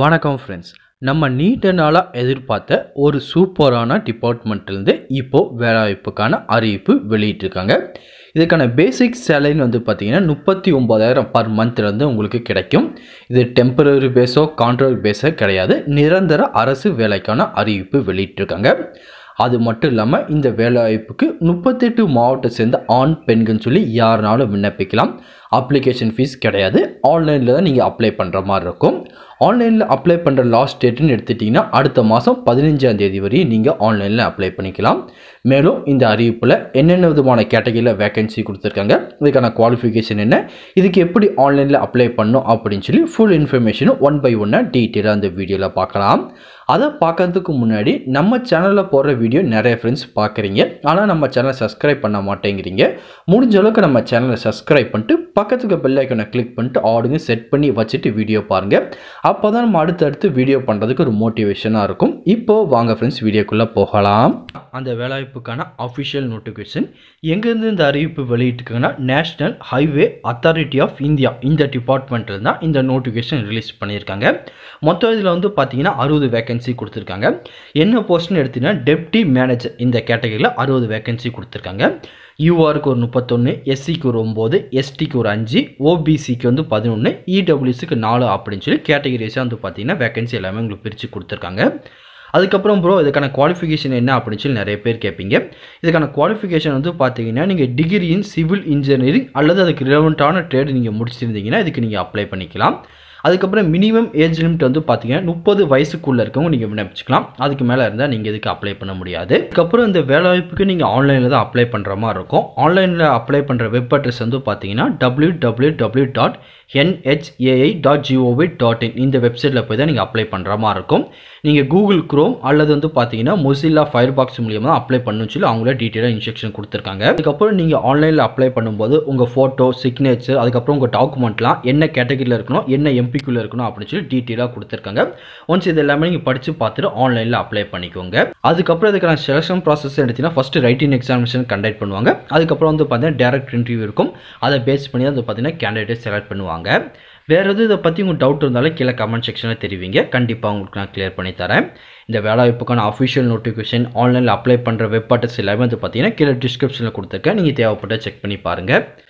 வணக்கம் ஃப்ரெண்ட்ஸ் நம்ம நீட்ட நாளாக எதிர்பார்த்த ஒரு சூப்பரான டிபார்ட்மெண்ட்லேருந்து இப்போது வேலைவாய்ப்புக்கான அறிவிப்பு வெளியிட்டிருக்காங்க இதுக்கான பேசிக் சேலரின்னு வந்து பார்த்திங்கன்னா முப்பத்தி ஒம்பதாயிரம் பர் மந்த்லேருந்து உங்களுக்கு கிடைக்கும் இது டெம்பரரி பேஸோ கான்ட்ராக்ட் பேஸோ கிடையாது நிரந்தர அரசு வேலைக்கான அறிவிப்பு வெளியிட்டிருக்காங்க அது மட்டும் இல்லாமல் இந்த வேலைவாய்ப்புக்கு முப்பத்தெட்டு மாவட்டம் சேர்ந்த ஆண் பெண்கள் சொல்லி யாருனாலும் விண்ணப்பிக்கலாம் அப்ளிகேஷன் ஃபீஸ் கிடையாது ஆன்லைனில் தான் நீங்கள் அப்ளை பண்ணுற மாதிரி இருக்கும் ஆன்லைனில் அப்ளை பண்ணுற லாஸ்ட் டேட்டுன்னு எடுத்துட்டிங்கன்னா அடுத்த மாதம் பதினஞ்சாம் தேதி வரையும் நீங்கள் ஆன்லைனில் அப்ளை பண்ணிக்கலாம் மேலும் இந்த அறிவிப்பில் என்னென்ன விதமான கேட்டகரியில் வேகன்சி கொடுத்துருக்காங்க இதுக்கான குவாலிஃபிகேஷன் என்ன இதுக்கு எப்படி ஆன்லைனில் அப்ளை பண்ணும் அப்படின்னு சொல்லி ஃபுல் இன்ஃபர்மேஷனும் ஒன் பை ஒன்னாக டீட்டெயிலாக அந்த வீடியோவில் பார்க்கலாம் அதை பார்க்கறதுக்கு முன்னாடி நம்ம சேனலில் போடுற வீடியோ நிறைய ஃப்ரெண்ட்ஸ் பார்க்குறீங்க ஆனால் நம்ம சேனலை சப்ஸ்கிரைப் பண்ண மாட்டேங்கிறீங்க முடிஞ்ச அளவுக்கு நம்ம சேனலை சப்ஸ்கிரைப் பண்ணிட்டு பக்கத்துக்கு பெல்லைக்கனை கிளிக் பண்ணிட்டு ஆடுங்க செட் பண்ணி வச்சுட்டு வீடியோ பாருங்கள் அப்போ தான் நம்ம அடுத்தடுத்து வீடியோ பண்ணுறதுக்கு ஒரு மோட்டிவேஷனாக இருக்கும் இப்போது வாங்க ஃப்ரெண்ட்ஸ் வீடியோக்குள்ளே போகலாம் அந்த வேலைவாய்ப்புக்கான அஃபிஷியல் நோட்டிஃபிகேஷன் எங்கேருந்து இந்த அறிவிப்பு வெளியிட்டிருக்காங்கன்னா national highway authority of India இந்த டிபார்ட்மெண்ட்டில் தான் இந்த நோட்டிஃபிகேஷன் ரிலீஸ் பண்ணியிருக்காங்க மொத்த இதில் வந்து பார்த்தீங்கன்னா அறுபது வேகன்சி கொடுத்துருக்காங்க என்ன போஸ்ட்னு எடுத்தீங்கன்னா டெப்டி மேனேஜர் இந்த கேட்டகரியில் அறுபது வேகன்சி கொடுத்துருக்காங்க யூஆருக்கு ஒரு முப்பத்தொன்று எஸ்சிக்கு ஒரு ஒம்பது எஸ்டிக்கு ஒரு அஞ்சு ஓபிசிக்கு வந்து பதினொன்று இடபிள்யூசிக்கு e நாலு அப்படின்னு சொல்லி கேட்டகரிஸாக வந்து பார்த்தீங்கன்னா வேகன்சி எல்லாமே உங்களுக்கு பிரித்து கொடுத்துருக்காங்க அதுக்கப்புறம் ப்ரோ இதுக்கான குவாலிஃபிகேஷன் என்ன அப்படின்னு சொல்லி நிறைய பேர் கேட்பீங்க இதுக்கான குவாலிஃபிகேஷன் வந்து பார்த்தீங்கன்னா நீங்கள் டிகிரியின் சிவில் இன்ஜினியரிங் அல்லது அதுக்கு ரிலவெண்ட்டான ட்ரேடு நீங்கள் முடிச்சிருந்தீங்கன்னா இதுக்கு நீங்கள் அப்ளை பண்ணிக்கலாம் அதுக்கப்புறம் மினிமம் ஏஜ் லிமிட் வந்து பார்த்தீங்கன்னா முப்பது வயசுக்குள்ளே இருக்கவங்க நீங்கள் விண்ணப்பிச்சுக்கலாம் அதுக்கு மேலே இருந்தால் நீங்கள் இதுக்கு அப்ளை பண்ண முடியாது அதுக்கப்புறம் இந்த வேலைவாய்ப்புக்கு நீங்கள் ஆன்லைனில் தான் அப்ளை பண்ணுற மாதிரி இருக்கும் ஆன்லைனில் அப்ளை பண்ணுற வெப் அட்ரஸ் வந்து பார்த்தீங்கன்னா W W W dot NHAI dot GOV dot in இந்த வெப்சைட்டில் போய் தான் நீங்கள் அப்ளை பண்ணுற மாதிரி இருக்கும் நீங்கள் கூகுள் க்ரோம் அல்லது வந்து பார்த்தீங்கன்னா மொசில்லா ஃபயர் பாக்ஸ் மூலியமாக தான் அப்ளை பண்ணுன்னு சொல்லி அவங்களே டீட்டெயிலாக இன்ஸ்ட்ரக்ஷன் கொடுத்துருக்காங்க அதுக்கப்புறம் நீங்கள் ஆன்லைனில் அப்ளை பண்ணும்போது உங்கள் ஃபோட்டோ சிக்னேச்சர் அதுக்கப்புறம் உங்கள் டாக்குமெண்ட்லாம் என்ன கேட்டகரியில் இருக்கணும் என்ன எம்பிக்குள்ளே இருக்கணும் அப்படின்னு சொல்லி டீட்டெயிலாக கொடுத்துருக்காங்க ஒன்ஸ் இது எல்லாமே நீங்கள் படித்து பார்த்துட்டு ஆன்லைனில் அப்ளை பண்ணிக்கோங்க அதுக்கப்புறம் இதுக்கான செலக்ஷன் ப்ராசஸ் எடுத்திங்கன்னா ஃபஸ்ட்டு ரைட்டிங் எக்ஸாமினேஷன் கண்டக்ட் பண்ணுவாங்க அதுக்கப்புறம் வந்து பார்த்தீங்கன்னா டேரக்ட் இன்டர்வியூ இருக்கும் அதை பேஸ் பண்ணி தான் வந்து பார்த்தீங்கன்னா கேண்டிடேட் செலக்ட் பண்ணுவாங்க வேறு எதுவும் இதை பற்றி உங்களுக்கு டவுட் இருந்தாலும் கீழே கமெண்ட் செக்ஷனில் தெரிவிங்க கண்டிப்பாக உங்களுக்கு நான் கிளியர் பண்ணி தரேன் இந்த வேலைவாய்ப்புக்கான வாய்ப்புக்கான அஃபிஷியல் நோட்டிஃபிகேஷன் ஆன்லைனில் அப்ளை பண்ணுற வெப் அட்ரஸ் எல்லாமே வந்து பார்த்தீங்கன்னா கீழே டிஸ்கிரிப்ஷனில் கொடுத்துருக்கேன் நீங்கள் தேவைப்பட்ட செக் பண்ணி பாருங்கள்